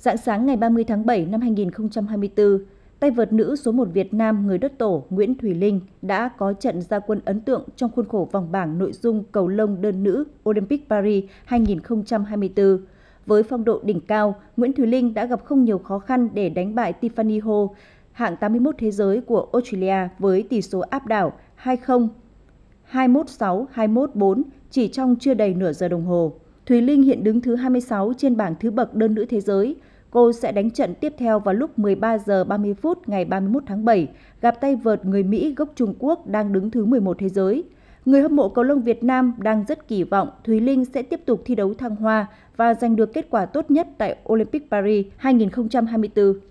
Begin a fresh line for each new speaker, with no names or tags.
Dạng sáng ngày 30 tháng 7 năm 2024, tay vợt nữ số 1 Việt Nam người đất tổ Nguyễn Thùy Linh đã có trận gia quân ấn tượng trong khuôn khổ vòng bảng nội dung cầu lông đơn nữ Olympic Paris 2024. Với phong độ đỉnh cao, Nguyễn Thùy Linh đã gặp không nhiều khó khăn để đánh bại Tiffany Ho, hạng 81 thế giới của Australia với tỷ số áp đảo 20 216 214 chỉ trong chưa đầy nửa giờ đồng hồ. Thùy Linh hiện đứng thứ 26 trên bảng thứ bậc đơn nữ thế giới – cô sẽ đánh trận tiếp theo vào lúc 13 giờ 30 phút ngày 31 tháng 7 gặp tay vợt người Mỹ gốc Trung Quốc đang đứng thứ 11 thế giới. Người hâm mộ cầu lông Việt Nam đang rất kỳ vọng Thúy Linh sẽ tiếp tục thi đấu thăng hoa và giành được kết quả tốt nhất tại Olympic Paris 2024.